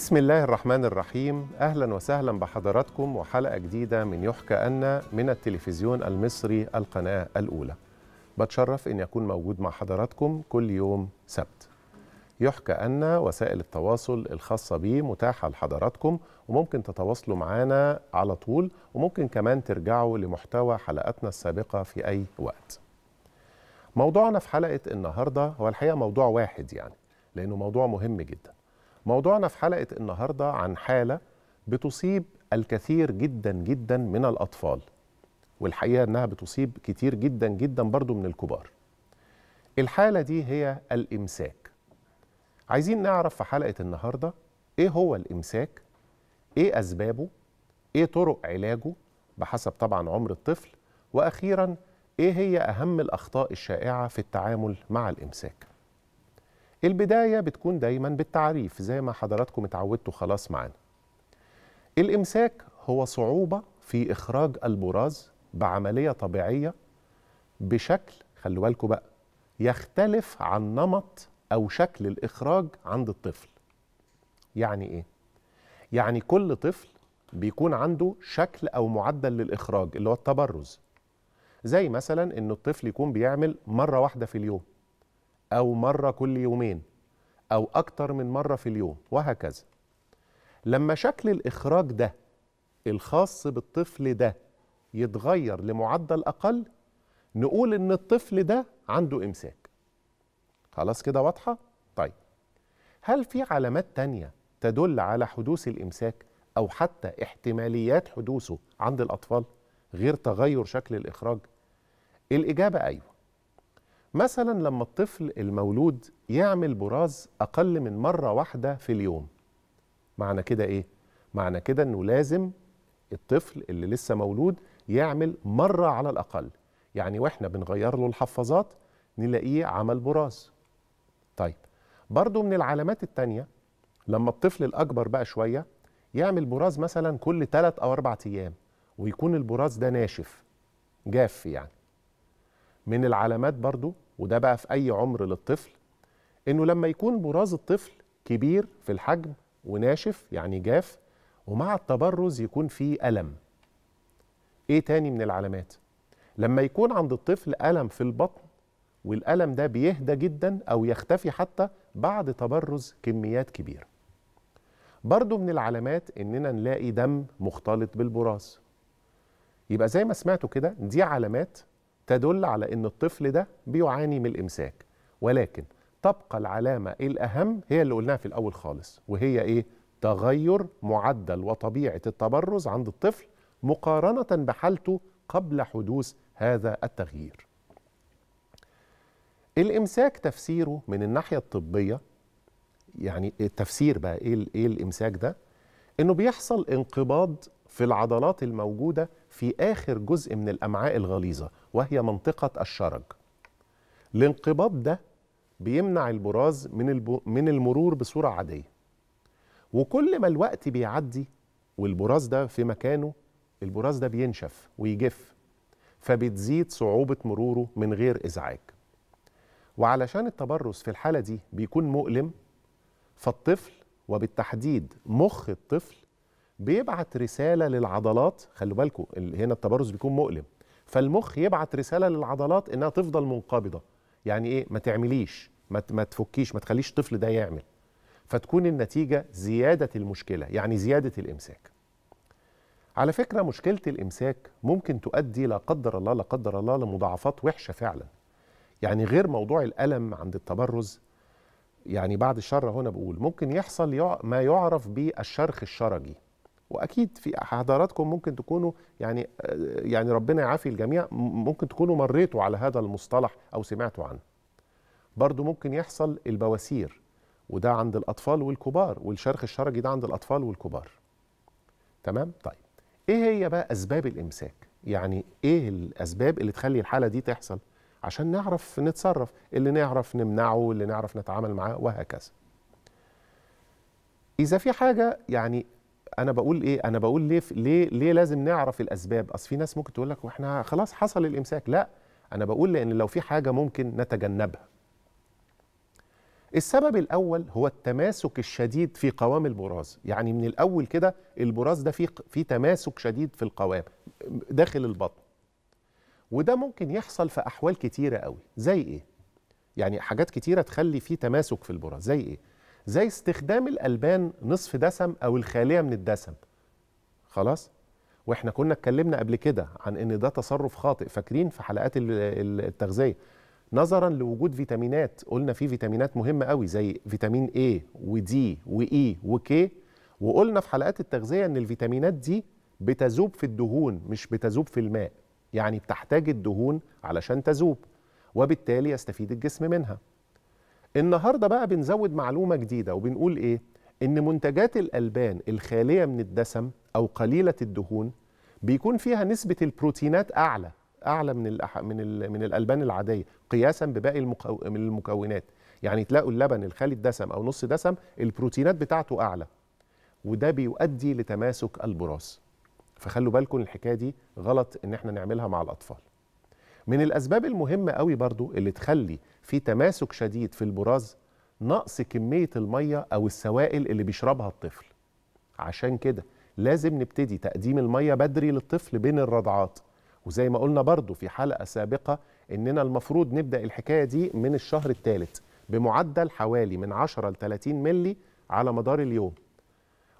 بسم الله الرحمن الرحيم أهلا وسهلا بحضراتكم وحلقة جديدة من يحكى أن من التلفزيون المصري القناة الأولى بتشرف أن يكون موجود مع حضراتكم كل يوم سبت يحكى أن وسائل التواصل الخاصة بيه متاحة لحضراتكم وممكن تتواصلوا معنا على طول وممكن كمان ترجعوا لمحتوى حلقاتنا السابقة في أي وقت موضوعنا في حلقة النهاردة هو الحقيقة موضوع واحد يعني لأنه موضوع مهم جداً موضوعنا في حلقة النهاردة عن حالة بتصيب الكثير جدا جدا من الأطفال والحقيقة أنها بتصيب كتير جدا جدا برضو من الكبار الحالة دي هي الإمساك عايزين نعرف في حلقة النهاردة إيه هو الإمساك إيه أسبابه إيه طرق علاجه بحسب طبعا عمر الطفل وأخيرا إيه هي أهم الأخطاء الشائعة في التعامل مع الإمساك البداية بتكون دايما بالتعريف زي ما حضراتكم اتعودتوا خلاص معانا الإمساك هو صعوبة في إخراج البراز بعملية طبيعية بشكل خلوا بالكم بقى يختلف عن نمط أو شكل الإخراج عند الطفل يعني إيه؟ يعني كل طفل بيكون عنده شكل أو معدل للإخراج اللي هو التبرز زي مثلا إن الطفل يكون بيعمل مرة واحدة في اليوم أو مرة كل يومين أو أكتر من مرة في اليوم وهكذا لما شكل الإخراج ده الخاص بالطفل ده يتغير لمعدل أقل نقول إن الطفل ده عنده إمساك خلاص كده واضحة؟ طيب هل في علامات تانية تدل على حدوث الإمساك أو حتى احتماليات حدوثه عند الأطفال غير تغير شكل الإخراج؟ الإجابة أيوه مثلا لما الطفل المولود يعمل براز أقل من مرة واحدة في اليوم معنى كده إيه؟ معنى كده أنه لازم الطفل اللي لسه مولود يعمل مرة على الأقل يعني وإحنا بنغير له الحفاظات نلاقيه عمل براز طيب برضو من العلامات التانية لما الطفل الأكبر بقى شوية يعمل براز مثلا كل 3 أو 4 أيام ويكون البراز ده ناشف جاف يعني من العلامات برضو وده بقى في أي عمر للطفل إنه لما يكون براز الطفل كبير في الحجم وناشف يعني جاف ومع التبرز يكون فيه ألم إيه تاني من العلامات؟ لما يكون عند الطفل ألم في البطن والألم ده بيهدى جدا أو يختفي حتى بعد تبرز كميات كبيرة برضو من العلامات إننا نلاقي دم مختلط بالبراز يبقى زي ما سمعتوا كده دي علامات تدل على أن الطفل ده بيعاني من الإمساك ولكن تبقى العلامة الأهم هي اللي قلناها في الأول خالص وهي إيه؟ تغير معدل وطبيعة التبرز عند الطفل مقارنة بحالته قبل حدوث هذا التغيير الإمساك تفسيره من الناحية الطبية يعني التفسير بقى إيه, إيه الإمساك ده؟ إنه بيحصل انقباض في العضلات الموجودة في آخر جزء من الأمعاء الغليظة وهي منطقة الشرج الانقباض ده بيمنع البراز من, من المرور بصورة عادية وكل ما الوقت بيعدي والبراز ده في مكانه البراز ده بينشف ويجف فبتزيد صعوبة مروره من غير إزعاج وعلشان التبرز في الحالة دي بيكون مؤلم فالطفل وبالتحديد مخ الطفل بيبعت رساله للعضلات خلوا بالكم هنا التبرز بيكون مؤلم فالمخ يبعت رساله للعضلات انها تفضل منقبضه يعني ايه ما تعمليش ما تفكيش ما تخليش الطفل ده يعمل فتكون النتيجه زياده المشكله يعني زياده الامساك على فكره مشكله الامساك ممكن تؤدي لا قدر الله لا قدر الله لمضاعفات وحشه فعلا يعني غير موضوع الالم عند التبرز يعني بعد الشر هنا بقول ممكن يحصل ما يعرف بالشرخ الشرجي واكيد في حضراتكم ممكن تكونوا يعني آه، يعني ربنا يعافي الجميع ممكن تكونوا مريتوا على هذا المصطلح او سمعتوا عنه برضو ممكن يحصل البواسير وده عند الاطفال والكبار والشرخ الشرجي ده عند الاطفال والكبار تمام طيب ايه هي بقى اسباب الامساك يعني ايه الاسباب اللي تخلي الحاله دي تحصل عشان نعرف نتصرف اللي نعرف نمنعه اللي نعرف نتعامل معاه وهكذا إذا في حاجة يعني انا بقول ايه انا بقول ليه ليه ليه لازم نعرف الاسباب اصل في ناس ممكن تقول لك واحنا خلاص حصل الامساك لا انا بقول لان لو في حاجه ممكن نتجنبها السبب الاول هو التماسك الشديد في قوام البراز يعني من الاول كده البراز ده فيه في تماسك شديد في القوام داخل البطن وده ممكن يحصل في احوال كتيره قوي زي ايه يعني حاجات كتيره تخلي فيه تماسك في البراز زي ايه زي استخدام الألبان نصف دسم أو الخالية من الدسم خلاص؟ واحنا كنا اتكلمنا قبل كده عن ان ده تصرف خاطئ فاكرين في حلقات التغذيه نظرا لوجود فيتامينات قلنا في فيتامينات مهمه قوي زي فيتامين A ودي وإي e وكي وقلنا في حلقات التغذيه ان الفيتامينات دي بتذوب في الدهون مش بتذوب في الماء يعني بتحتاج الدهون علشان تذوب وبالتالي يستفيد الجسم منها النهارده بقى بنزود معلومه جديده وبنقول ايه ان منتجات الالبان الخاليه من الدسم او قليله الدهون بيكون فيها نسبه البروتينات اعلى اعلى من الأح... من ال... من الالبان العاديه قياسا بباقي المكو... من المكونات يعني تلاقوا اللبن الخالي الدسم او نص دسم البروتينات بتاعته اعلى وده بيؤدي لتماسك البراز فخلوا بالكم الحكايه دي غلط ان احنا نعملها مع الاطفال من الاسباب المهمه قوي برضو اللي تخلي في تماسك شديد في البراز نقص كمية المية أو السوائل اللي بيشربها الطفل عشان كده لازم نبتدي تقديم المية بدري للطفل بين الرضعات وزي ما قلنا برضو في حلقة سابقة إننا المفروض نبدأ الحكاية دي من الشهر الثالث بمعدل حوالي من 10 ل 30 ملي على مدار اليوم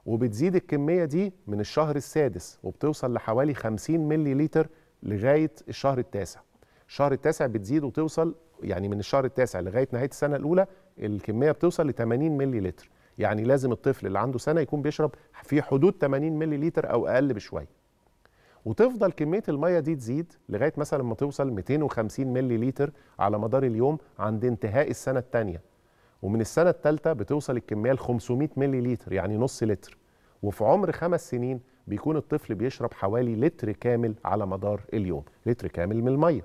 وبتزيد الكمية دي من الشهر السادس وبتوصل لحوالي 50 ملي لتر لغاية الشهر التاسع الشهر التاسع بتزيد وتوصل يعني من الشهر التاسع لغايه نهايه السنه الاولى الكميه بتوصل ل 80 مللي لتر يعني لازم الطفل اللي عنده سنه يكون بيشرب في حدود 80 مللي لتر او اقل بشويه وتفضل كميه الميه دي تزيد لغايه مثلا ما توصل 250 مللي لتر على مدار اليوم عند انتهاء السنه الثانيه ومن السنه الثالثه بتوصل الكميه ل 500 مللي لتر يعني نص لتر وفي عمر خمس سنين بيكون الطفل بيشرب حوالي لتر كامل على مدار اليوم لتر كامل من الميه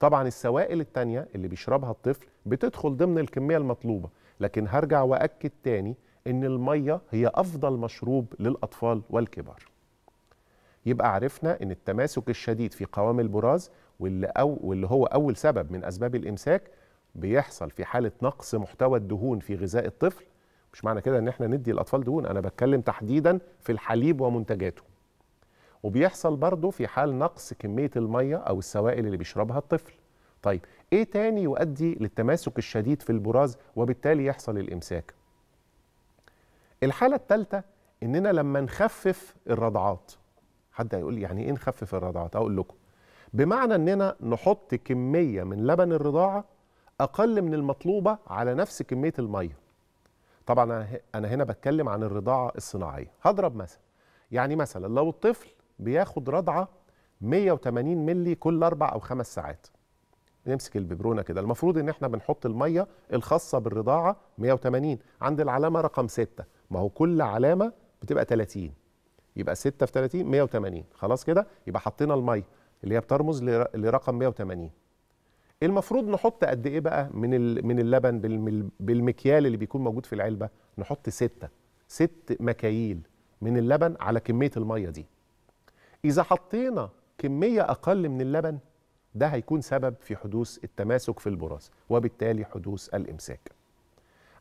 طبعا السوائل التانية اللي بيشربها الطفل بتدخل ضمن الكمية المطلوبة لكن هرجع وأكد تاني إن المية هي أفضل مشروب للأطفال والكبار يبقى عرفنا إن التماسك الشديد في قوام البراز واللي, أو واللي هو أول سبب من أسباب الإمساك بيحصل في حالة نقص محتوى الدهون في غذاء الطفل مش معنى كده إن إحنا ندي الأطفال دهون أنا بتكلم تحديدا في الحليب ومنتجاته وبيحصل برضه في حال نقص كمية المية أو السوائل اللي بيشربها الطفل طيب إيه تاني يؤدي للتماسك الشديد في البراز وبالتالي يحصل الإمساك الحالة الثالثة إننا لما نخفف الرضعات حد هيقول يعني إيه نخفف الرضعات أقول لكم بمعنى إننا نحط كمية من لبن الرضاعة أقل من المطلوبة على نفس كمية المية طبعا أنا هنا بتكلم عن الرضاعة الصناعية هضرب مثلا يعني مثلا لو الطفل بياخد رضعه 180 ملي كل اربع او خمس ساعات نمسك الببرونه كده المفروض ان احنا بنحط الميه الخاصه بالرضاعه 180 عند العلامه رقم 6 ما هو كل علامه بتبقى 30 يبقى 6 في 30 180 خلاص كده يبقى حطينا الميه اللي هي بترمز لرقم 180 المفروض نحط قد ايه بقى من من اللبن بالمكيال اللي بيكون موجود في العلبه نحط ستة ست مكاييل من اللبن على كميه الميه دي إذا حطينا كمية أقل من اللبن ده هيكون سبب في حدوث التماسك في البراز وبالتالي حدوث الإمساك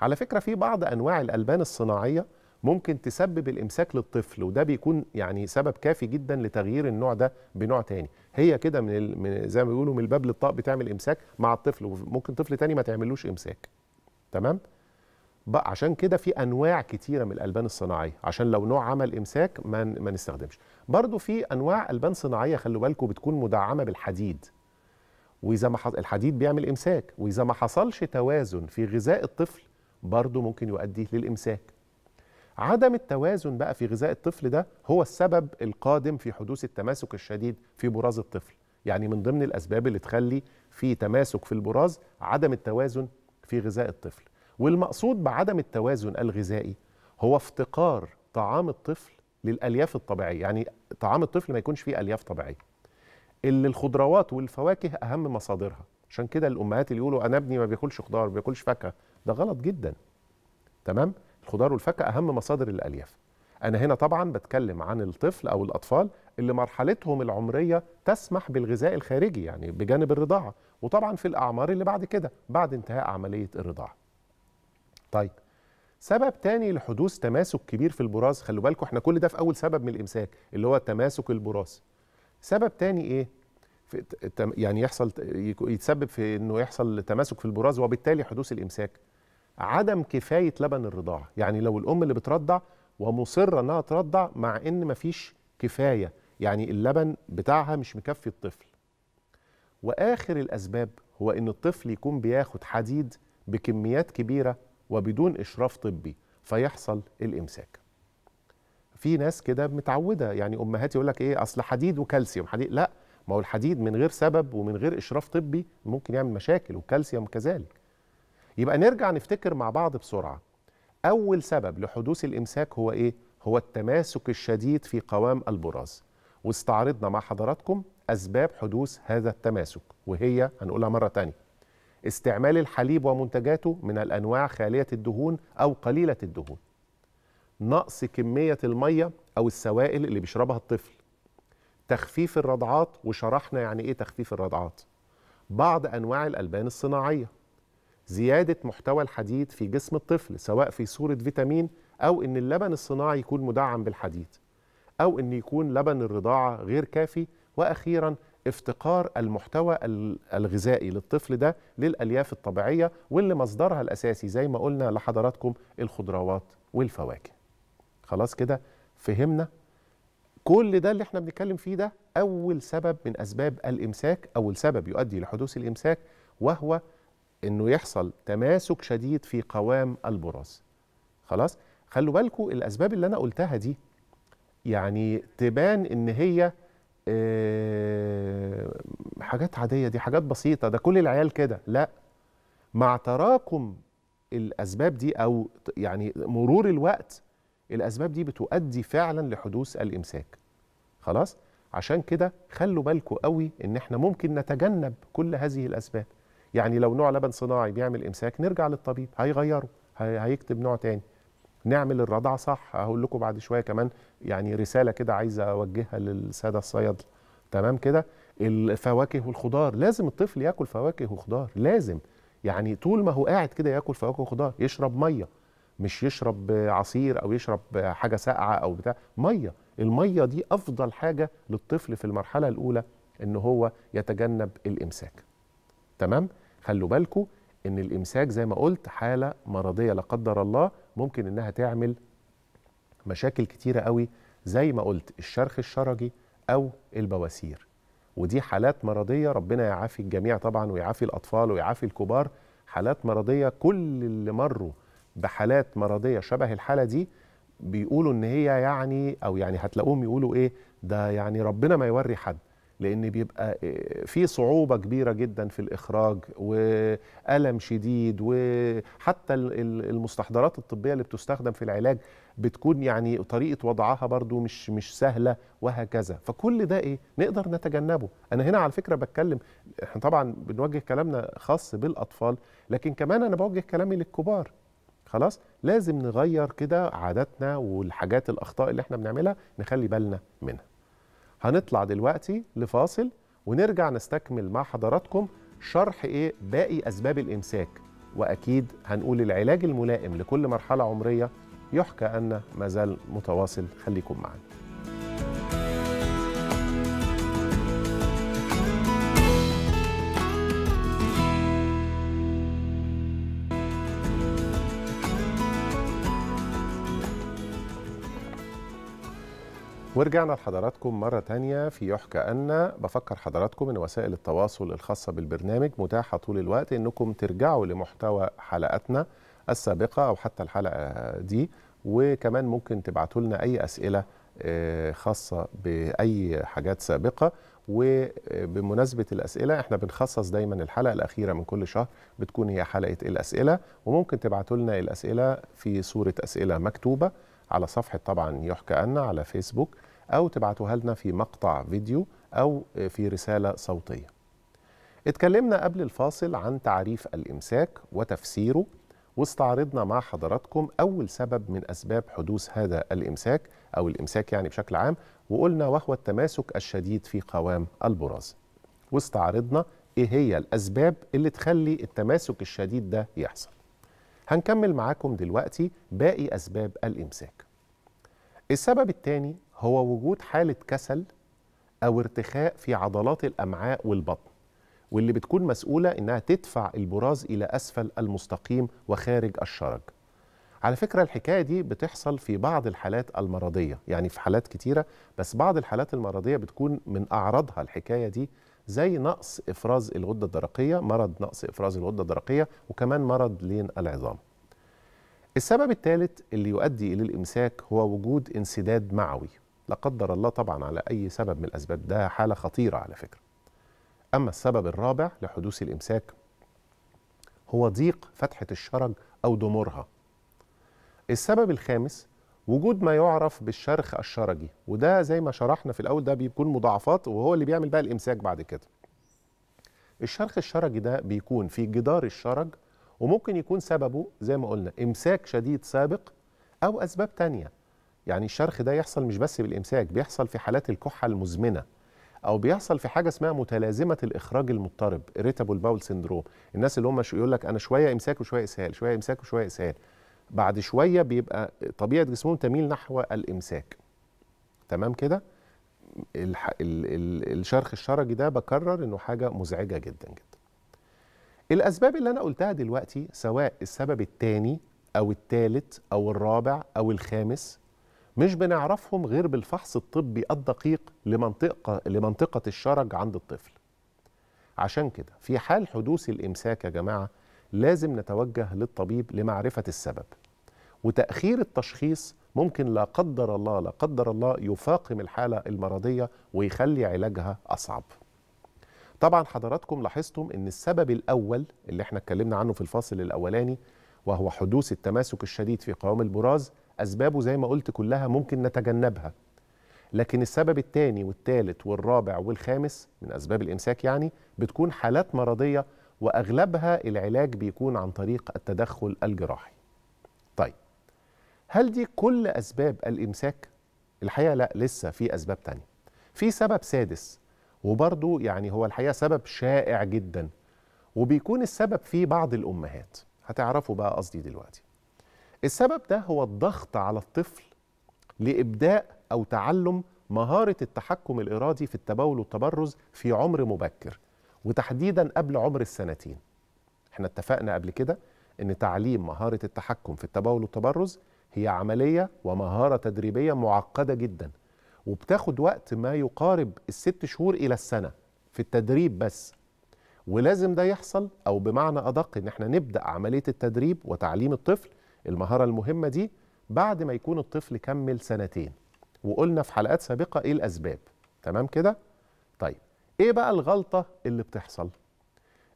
على فكرة في بعض أنواع الألبان الصناعية ممكن تسبب الإمساك للطفل وده بيكون يعني سبب كافي جدا لتغيير النوع ده بنوع تاني هي كده من, من زي ما بيقولوا من الباب للطاق بتعمل إمساك مع الطفل وممكن طفل تاني ما تعملوش إمساك تمام؟ بقى عشان كده في انواع كتيره من الالبان الصناعيه عشان لو نوع عمل امساك ما ما نستخدمش برضو في انواع البان صناعيه خلوا بالكم بتكون مدعمه بالحديد واذا ما حص... الحديد بيعمل امساك واذا ما حصلش توازن في غذاء الطفل برضو ممكن يؤدي للامساك عدم التوازن بقى في غذاء الطفل ده هو السبب القادم في حدوث التماسك الشديد في براز الطفل يعني من ضمن الاسباب اللي تخلي في تماسك في البراز عدم التوازن في غذاء الطفل والمقصود بعدم التوازن الغذائي هو افتقار طعام الطفل للالياف الطبيعيه يعني طعام الطفل ما يكونش فيه الياف طبيعيه اللي الخضروات والفواكه اهم مصادرها عشان كده الامهات اللي يقولوا انا ابني ما بياكلش خضار ما بياكلش فاكهه ده غلط جدا تمام الخضار والفاكهه اهم مصادر الالياف انا هنا طبعا بتكلم عن الطفل او الاطفال اللي مرحلتهم العمريه تسمح بالغذاء الخارجي يعني بجانب الرضاعه وطبعا في الاعمار اللي بعد كده بعد انتهاء عمليه الرضاعه طيب سبب تاني لحدوث تماسك كبير في البراز خلوا بالكم احنا كل ده في اول سبب من الامساك اللي هو تماسك البراز سبب تاني ايه في يعني يحصل يتسبب في انه يحصل تماسك في البراز وبالتالي حدوث الامساك عدم كفايه لبن الرضاعه يعني لو الام اللي بترضع ومصره انها ترضع مع ان مفيش كفايه يعني اللبن بتاعها مش مكفي الطفل واخر الاسباب هو ان الطفل يكون بياخد حديد بكميات كبيره وبدون إشراف طبي فيحصل الإمساك في ناس كده متعوده يعني امهاتي يقول لك ايه اصل حديد وكالسيوم حديد لا ما هو الحديد من غير سبب ومن غير اشراف طبي ممكن يعمل مشاكل والكالسيوم كذلك يبقى نرجع نفتكر مع بعض بسرعه اول سبب لحدوث الامساك هو ايه هو التماسك الشديد في قوام البراز واستعرضنا مع حضراتكم اسباب حدوث هذا التماسك وهي هنقولها مره ثانيه استعمال الحليب ومنتجاته من الأنواع خالية الدهون أو قليلة الدهون نقص كمية المية أو السوائل اللي بيشربها الطفل تخفيف الرضعات وشرحنا يعني إيه تخفيف الرضعات بعض أنواع الألبان الصناعية زيادة محتوى الحديد في جسم الطفل سواء في صورة فيتامين أو إن اللبن الصناعي يكون مدعم بالحديد أو إن يكون لبن الرضاعة غير كافي وأخيرا افتقار المحتوى الغذائي للطفل ده للألياف الطبيعية واللي مصدرها الأساسي زي ما قلنا لحضراتكم الخضروات والفواكه خلاص كده فهمنا كل ده اللي احنا بنتكلم فيه ده أول سبب من أسباب الإمساك أول سبب يؤدي لحدوث الإمساك وهو انه يحصل تماسك شديد في قوام البراز خلاص خلوا بالكم الاسباب اللي انا قلتها دي يعني تبان ان هي آه، حاجات عاديه دي حاجات بسيطه ده كل العيال كده لا مع تراكم الاسباب دي او يعني مرور الوقت الاسباب دي بتؤدي فعلا لحدوث الامساك خلاص عشان كده خلوا بالكم قوي ان احنا ممكن نتجنب كل هذه الاسباب يعني لو نوع لبن صناعي بيعمل امساك نرجع للطبيب هيغيره هيكتب نوع تاني نعمل الرضع صح هقول لكم بعد شويه كمان يعني رساله كده عايز اوجهها للساده الصيادله تمام كده الفواكه والخضار لازم الطفل ياكل فواكه وخضار لازم يعني طول ما هو قاعد كده ياكل فواكه وخضار يشرب ميه مش يشرب عصير او يشرب حاجه ساقعه او بتاع ميه الميه دي افضل حاجه للطفل في المرحله الاولى ان هو يتجنب الامساك تمام خلوا بالكم ان الامساك زي ما قلت حاله مرضيه لا قدر الله ممكن انها تعمل مشاكل كتيره قوي زي ما قلت الشرخ الشرجي او البواسير ودي حالات مرضيه ربنا يعافي الجميع طبعا ويعافي الاطفال ويعافي الكبار حالات مرضيه كل اللي مروا بحالات مرضيه شبه الحاله دي بيقولوا ان هي يعني او يعني هتلاقوهم يقولوا ايه ده يعني ربنا ما يوري حد لان بيبقى آه، في صعوبه كبيره جدا في الاخراج والم شديد وحتى المستحضرات الطبيه اللي بتستخدم في العلاج بتكون يعني طريقه وضعها برضو مش مش سهله وهكذا فكل ده ايه نقدر نتجنبه انا هنا على فكره بتكلم احنا طبعا بنوجه كلامنا خاص بالاطفال لكن كمان انا بوجه كلامي للكبار خلاص لازم نغير كده عاداتنا والحاجات الاخطاء اللي احنا بنعملها نخلي بالنا منها هنطلع دلوقتي لفاصل ونرجع نستكمل مع حضراتكم شرح ايه باقي اسباب الامساك واكيد هنقول العلاج الملائم لكل مرحله عمريه يحكى ان مازال متواصل خليكم معنا ورجعنا لحضراتكم مرة تانية في يحكى أن بفكر حضراتكم أن وسائل التواصل الخاصة بالبرنامج متاحة طول الوقت أنكم ترجعوا لمحتوى حلقتنا السابقة أو حتى الحلقة دي وكمان ممكن تبعتوا لنا أي أسئلة آه، خاصة بأي حاجات سابقة وبمناسبة الأسئلة احنا بنخصص دايما الحلقة الأخيرة من كل شهر بتكون هي حلقة الأسئلة وممكن تبعتوا لنا الأسئلة في صورة أسئلة مكتوبة على صفحة طبعا يحكى أن على فيسبوك أو تبعتوها لنا في مقطع فيديو أو في رسالة صوتية اتكلمنا قبل الفاصل عن تعريف الإمساك وتفسيره واستعرضنا مع حضراتكم أول سبب من أسباب حدوث هذا الإمساك أو الإمساك يعني بشكل عام وقلنا وهو التماسك الشديد في قوام البراز واستعرضنا إيه هي الأسباب اللي تخلي التماسك الشديد ده يحصل هنكمل معاكم دلوقتي باقي أسباب الإمساك السبب الثاني هو وجود حالة كسل أو ارتخاء في عضلات الأمعاء والبطن واللي بتكون مسؤولة إنها تدفع البراز إلى أسفل المستقيم وخارج الشرج على فكرة الحكاية دي بتحصل في بعض الحالات المرضية يعني في حالات كتيرة بس بعض الحالات المرضية بتكون من أعراضها الحكاية دي زي نقص إفراز الغدة الدرقية مرض نقص إفراز الغدة الدرقية وكمان مرض لين العظام السبب الثالث اللي يؤدي إلى الإمساك هو وجود انسداد معوي لا قدر الله طبعا على أي سبب من الأسباب ده حالة خطيرة على فكرة أما السبب الرابع لحدوث الإمساك هو ضيق فتحة الشرج أو ضمورها السبب الخامس وجود ما يعرف بالشرخ الشرجي وده زي ما شرحنا في الأول ده بيكون مضاعفات وهو اللي بيعمل بقى الإمساك بعد كده الشرخ الشرجي ده بيكون في جدار الشرج وممكن يكون سببه زي ما قلنا إمساك شديد سابق أو أسباب تانية يعني الشرخ ده يحصل مش بس بالامساك بيحصل في حالات الكحه المزمنه او بيحصل في حاجه اسمها متلازمه الاخراج المضطرب ريتابول باول سندروم الناس اللي هم يقول لك انا شويه امساك وشويه اسهال شويه امساك وشويه اسهال بعد شويه بيبقى طبيعه جسمهم تميل نحو الامساك تمام كده الح... ال... ال... الشرخ الشرجي ده بكرر انه حاجه مزعجه جدا جدا الاسباب اللي انا قلتها دلوقتي سواء السبب الثاني او الثالث او الرابع او الخامس مش بنعرفهم غير بالفحص الطبي الدقيق لمنطقة, لمنطقة الشرج عند الطفل عشان كده في حال حدوث الإمساك يا جماعة لازم نتوجه للطبيب لمعرفة السبب وتأخير التشخيص ممكن لا قدر الله لا قدر الله يفاقم الحالة المرضية ويخلي علاجها أصعب طبعا حضراتكم لاحظتم ان السبب الاول اللي احنا اتكلمنا عنه في الفاصل الاولاني وهو حدوث التماسك الشديد في قوام البراز اسبابه زي ما قلت كلها ممكن نتجنبها لكن السبب الثاني والثالث والرابع والخامس من اسباب الامساك يعني بتكون حالات مرضيه واغلبها العلاج بيكون عن طريق التدخل الجراحي طيب هل دي كل اسباب الامساك الحقيقه لا لسه في اسباب تانية في سبب سادس وبرضه يعني هو الحقيقه سبب شائع جدا وبيكون السبب فيه بعض الامهات هتعرفوا بقى قصدي دلوقتي السبب ده هو الضغط على الطفل لابداء او تعلم مهاره التحكم الارادي في التبول والتبرز في عمر مبكر وتحديدا قبل عمر السنتين احنا اتفقنا قبل كده ان تعليم مهاره التحكم في التبول والتبرز هي عمليه ومهاره تدريبيه معقده جدا وبتاخد وقت ما يقارب الست شهور الى السنه في التدريب بس ولازم ده يحصل او بمعنى ادق ان احنا نبدا عمليه التدريب وتعليم الطفل المهارة المهمة دي بعد ما يكون الطفل كمل سنتين وقلنا في حلقات سابقة إيه الأسباب تمام كده؟ طيب إيه بقى الغلطة اللي بتحصل؟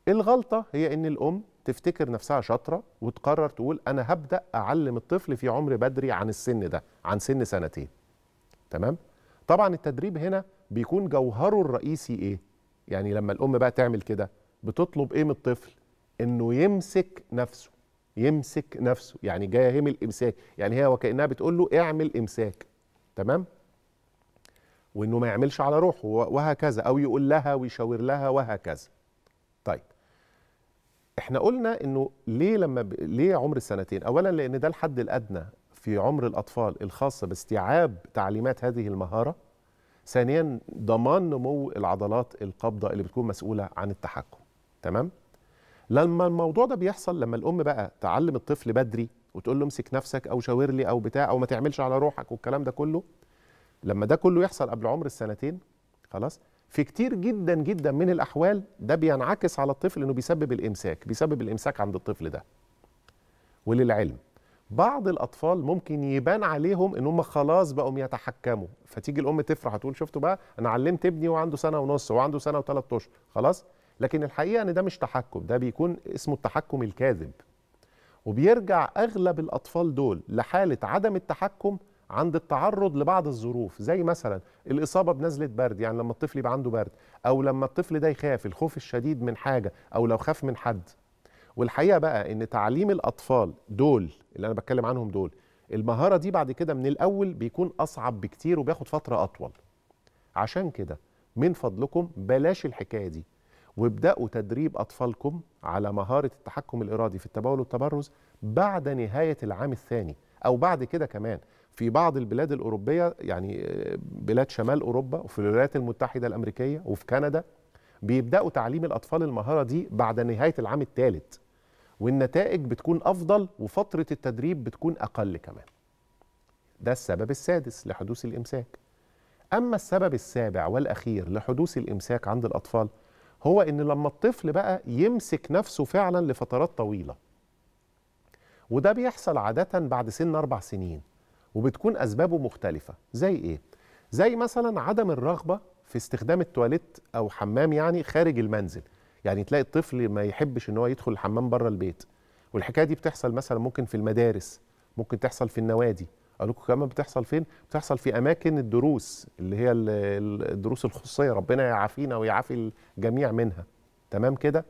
الغلطة هي إن الأم تفتكر نفسها شاطرة وتقرر تقول أنا هبدأ أعلم الطفل في عمر بدري عن السن ده عن سن سنتين تمام؟ طبعا التدريب هنا بيكون جوهره الرئيسي إيه؟ يعني لما الأم بقى تعمل كده بتطلب إيه من الطفل؟ إنه يمسك نفسه يمسك نفسه يعني جاهم الامساك يعني هي وكانها بتقول له اعمل امساك تمام وانه ما يعملش على روحه وهكذا او يقول لها ويشاور لها وهكذا طيب احنا قلنا انه ليه لما ب... ليه عمر السنتين اولا لان ده الحد الادنى في عمر الاطفال الخاصه باستيعاب تعليمات هذه المهاره ثانيا ضمان نمو العضلات القبضه اللي بتكون مسؤوله عن التحكم تمام لما الموضوع ده بيحصل لما الام بقى تعلم الطفل بدري وتقول له امسك نفسك او شاور لي او بتاع او ما تعملش على روحك والكلام ده كله لما ده كله يحصل قبل عمر السنتين خلاص في كتير جدا جدا من الاحوال ده بينعكس على الطفل انه بيسبب الامساك بيسبب الامساك عند الطفل ده وللعلم بعض الاطفال ممكن يبان عليهم ان هم خلاص بقوا يتحكموا فتيجي الام تفرح تقول شفتوا بقى انا علمت ابني وعنده سنه ونص وعنده سنه وثلاث اشهر خلاص لكن الحقيقه ان ده مش تحكم ده بيكون اسمه التحكم الكاذب وبيرجع اغلب الاطفال دول لحاله عدم التحكم عند التعرض لبعض الظروف زي مثلا الاصابه بنزله برد يعني لما الطفل يبقى عنده برد او لما الطفل ده يخاف الخوف الشديد من حاجه او لو خاف من حد والحقيقه بقى ان تعليم الاطفال دول اللي انا بتكلم عنهم دول المهاره دي بعد كده من الاول بيكون اصعب بكتير وبياخد فتره اطول عشان كده من فضلكم بلاش الحكايه دي وابدأوا تدريب أطفالكم على مهارة التحكم الإرادي في التبول والتبرز بعد نهاية العام الثاني أو بعد كده كمان في بعض البلاد الأوروبية يعني آه، بلاد شمال أوروبا وفي الولايات المتحدة الأمريكية وفي كندا بيبدأوا تعليم الأطفال المهارة دي بعد نهاية العام الثالث والنتائج بتكون أفضل وفترة التدريب بتكون أقل كمان ده السبب السادس لحدوث الإمساك أما السبب السابع والأخير لحدوث الإمساك عند الأطفال هو ان لما الطفل بقى يمسك نفسه فعلا لفترات طويله وده بيحصل عاده بعد سن اربع سنين وبتكون اسبابه مختلفه زي ايه زي مثلا عدم الرغبه في استخدام التواليت او حمام يعني خارج المنزل يعني تلاقي الطفل ما يحبش ان هو يدخل الحمام بره البيت والحكايه دي بتحصل مثلا ممكن في المدارس ممكن تحصل في النوادي اقول لكم كمان بتحصل فين بتحصل في اماكن الدروس اللي هي الدروس الخصوصيه ربنا يعافينا ويعافي الجميع منها تمام كده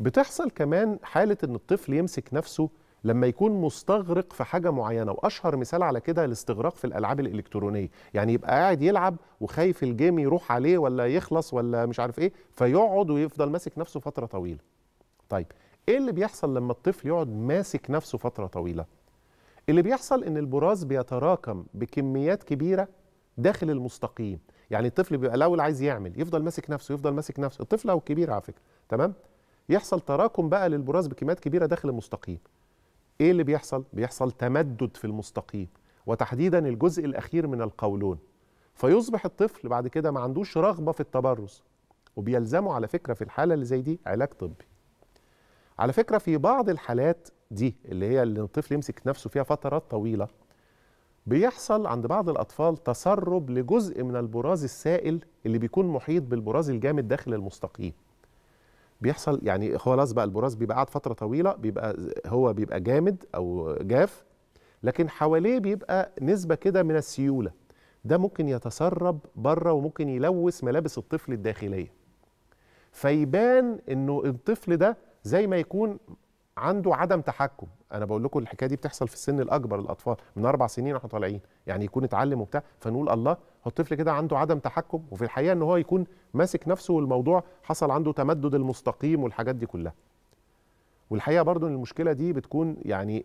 بتحصل كمان حاله ان الطفل يمسك نفسه لما يكون مستغرق في حاجه معينه واشهر مثال على كده الاستغراق في الالعاب الالكترونيه يعني يبقى قاعد يلعب وخايف الجيم يروح عليه ولا يخلص ولا مش عارف ايه فيقعد ويفضل ماسك نفسه فتره طويله طيب ايه اللي بيحصل لما الطفل يقعد ماسك نفسه فتره طويله اللي بيحصل ان البراز بيتراكم بكميات كبيره داخل المستقيم يعني الطفل بيبقى الاول عايز يعمل يفضل ماسك نفسه يفضل ماسك نفسه الطفل او الكبير على فكره تمام يحصل تراكم بقى للبراز بكميات كبيره داخل المستقيم ايه اللي بيحصل بيحصل تمدد في المستقيم وتحديدا الجزء الاخير من القولون فيصبح الطفل بعد كده ما عندوش رغبه في التبرز وبيلزمه على فكره في الحاله اللي زي دي علاج طبي على فكره في بعض الحالات دي اللي هي اللي الطفل يمسك نفسه فيها فترات طويله بيحصل عند بعض الاطفال تسرب لجزء من البراز السائل اللي بيكون محيط بالبراز الجامد داخل المستقيم بيحصل يعني خلاص بقى البراز بيبقى قاعد فتره طويله بيبقى هو بيبقى جامد او جاف لكن حواليه بيبقى نسبه كده من السيوله ده ممكن يتسرب بره وممكن يلوث ملابس الطفل الداخليه فيبان انه الطفل ده زي ما يكون عنده عدم تحكم انا بقول لكم الحكايه دي بتحصل في السن الاكبر الاطفال من اربع سنين احنا طالعين يعني يكون اتعلم وبتاع فنقول الله هو الطفل كده عنده عدم تحكم وفي الحقيقه ان هو يكون ماسك نفسه والموضوع حصل عنده تمدد المستقيم والحاجات دي كلها والحقيقه برضو المشكله دي بتكون يعني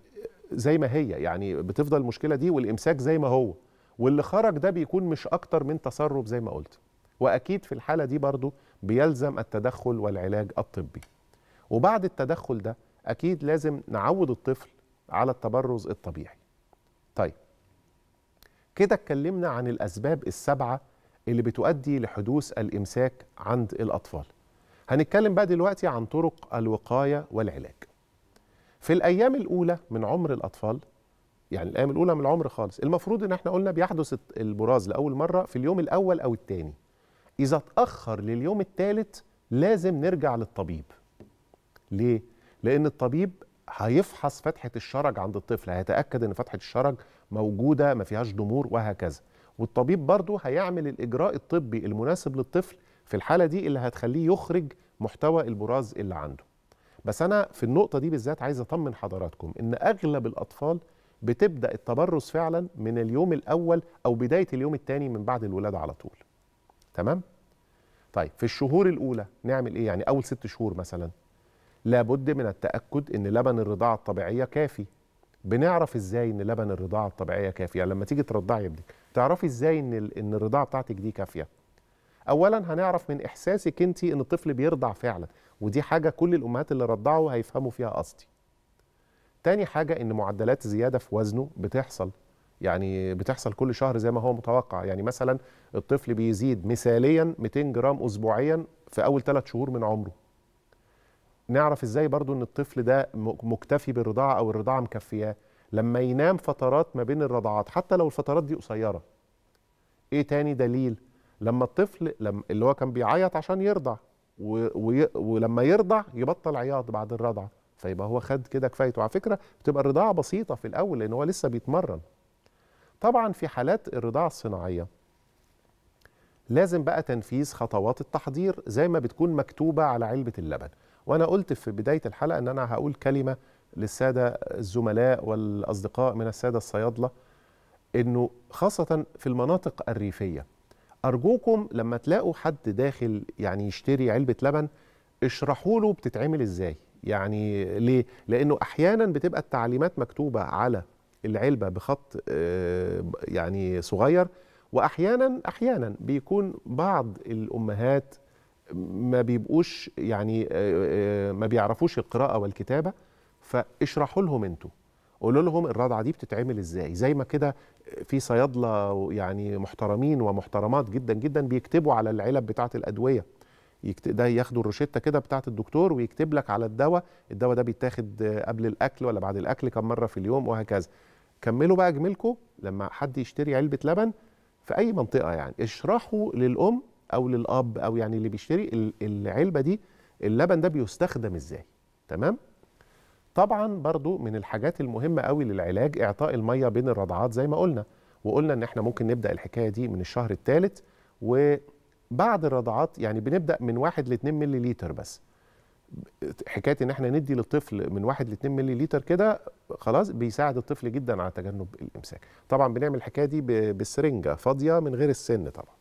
زي ما هي يعني بتفضل المشكله دي والامساك زي ما هو واللي خرج ده بيكون مش اكتر من تسرب زي ما قلت واكيد في الحاله دي برضو بيلزم التدخل والعلاج الطبي وبعد التدخل ده اكيد لازم نعود الطفل على التبرز الطبيعي طيب كده اتكلمنا عن الاسباب السبعه اللي بتؤدي لحدوث الامساك عند الاطفال هنتكلم بقى دلوقتي عن طرق الوقايه والعلاج في الايام الاولى من عمر الاطفال يعني الايام الاولى من العمر خالص المفروض ان احنا قلنا بيحدث البراز لاول مره في اليوم الاول او الثاني اذا اتاخر لليوم الثالث لازم نرجع للطبيب ليه لان الطبيب هيفحص فتحه الشرج عند الطفل هيتاكد ان فتحه الشرج موجوده ما فيهاش ضمور وهكذا والطبيب برضه هيعمل الاجراء الطبي المناسب للطفل في الحاله دي اللي هتخليه يخرج محتوى البراز اللي عنده بس انا في النقطه دي بالذات عايز اطمن حضراتكم ان اغلب الاطفال بتبدا التبرز فعلا من اليوم الاول او بدايه اليوم الثاني من بعد الولاده على طول تمام طيب في الشهور الاولى نعمل ايه يعني اول ست شهور مثلا لابد من التاكد ان لبن الرضاعه الطبيعيه كافي بنعرف ازاي ان لبن الرضاعه الطبيعيه كافيه يعني لما تيجي ترضعي ابنك تعرفي ازاي ان ان الرضاعه بتاعتك دي كافيه اولا هنعرف من احساسك انت ان الطفل بيرضع فعلا ودي حاجه كل الامهات اللي رضعوا هيفهموا فيها قصدي تاني حاجه ان معدلات زياده في وزنه بتحصل يعني بتحصل كل شهر زي ما هو متوقع يعني مثلا الطفل بيزيد مثاليا 200 جرام اسبوعيا في اول ثلاث شهور من عمره نعرف ازاي برضو ان الطفل ده مكتفي بالرضاعه او الرضاعه مكفياه لما ينام فترات ما بين الرضعات حتى لو الفترات دي قصيره ايه تاني دليل لما الطفل لما اللي هو كان بيعيط عشان يرضع ولما يرضع يبطل عياط بعد الرضعه فيبقى هو خد كده كفايته على فكره بتبقى الرضاعه بسيطه في الاول لان هو لسه بيتمرن طبعا في حالات الرضاعه الصناعيه لازم بقى تنفيذ خطوات التحضير زي ما بتكون مكتوبه على علبه اللبن وانا قلت في بدايه الحلقه ان انا هقول كلمه للساده الزملاء والاصدقاء من الساده الصيادله انه خاصه في المناطق الريفيه ارجوكم لما تلاقوا حد داخل يعني يشتري علبه لبن اشرحوا له بتتعمل ازاي يعني ليه لانه احيانا بتبقى التعليمات مكتوبه على العلبه بخط آه، يعني صغير واحيانا احيانا بيكون بعض الامهات ما بيبقوش يعني آه، آه، ما بيعرفوش القراءه والكتابه فاشرحوا لهم انتوا قولوا لهم الرضعه دي بتتعمل ازاي زي ما كده في صيادله يعني محترمين ومحترمات جدا جدا بيكتبوا على العلب بتاعه الادويه ده ياخدوا الروشته كده بتاعه الدكتور ويكتب لك على الدواء الدواء ده بيتاخد قبل الاكل ولا بعد الاكل كم مره في اليوم وهكذا كملوا بقى جميلكم لما حد يشتري علبه لبن في اي منطقه يعني اشرحوا للام او للاب او يعني اللي بيشتري العلبه دي اللبن ده بيستخدم ازاي تمام طبعا برضو من الحاجات المهمه قوي للعلاج اعطاء الميه بين الرضعات زي ما قلنا وقلنا ان احنا ممكن نبدا الحكايه دي من الشهر الثالث وبعد الرضعات يعني بنبدا من 1 ل 2 ملليلتر بس حكايه ان احنا ندي للطفل من 1 ل 2 ملليلتر كده خلاص بيساعد الطفل جدا على تجنب الامساك طبعا بنعمل الحكايه دي بسرنجه فاضيه من غير السن طبعا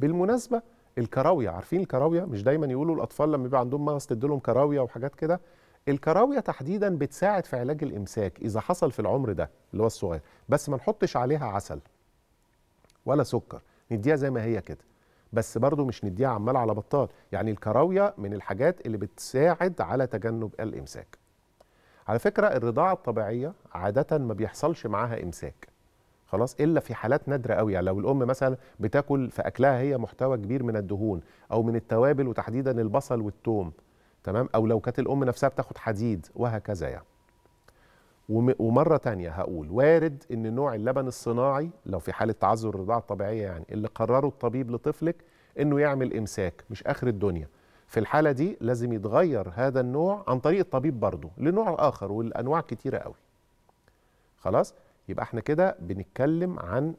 بالمناسبه الكراويه عارفين الكراويه مش دايما يقولوا الاطفال لما بيبقى عندهم مغص تديلهم كراويه وحاجات كده الكراويه تحديدا بتساعد في علاج الامساك اذا حصل في العمر ده اللي هو الصغير بس ما نحطش عليها عسل ولا سكر نديها زي ما هي كده بس برضو مش نديها عمال على بطال يعني الكراويه من الحاجات اللي بتساعد على تجنب الامساك على فكره الرضاعه الطبيعيه عاده ما بيحصلش معاها امساك خلاص الا في حالات نادره قوي يعني لو الام مثلا بتاكل في اكلها هي محتوى كبير من الدهون او من التوابل وتحديدا البصل والثوم تمام او لو كانت الام نفسها بتاخد حديد وهكذا يعني ومره تانية هقول وارد ان نوع اللبن الصناعي لو في حاله تعذر الرضاعه الطبيعيه يعني اللي قرره الطبيب لطفلك انه يعمل امساك مش اخر الدنيا في الحاله دي لازم يتغير هذا النوع عن طريق الطبيب برضه لنوع اخر والانواع كتيره قوي خلاص يبقى احنا كده بنتكلم عن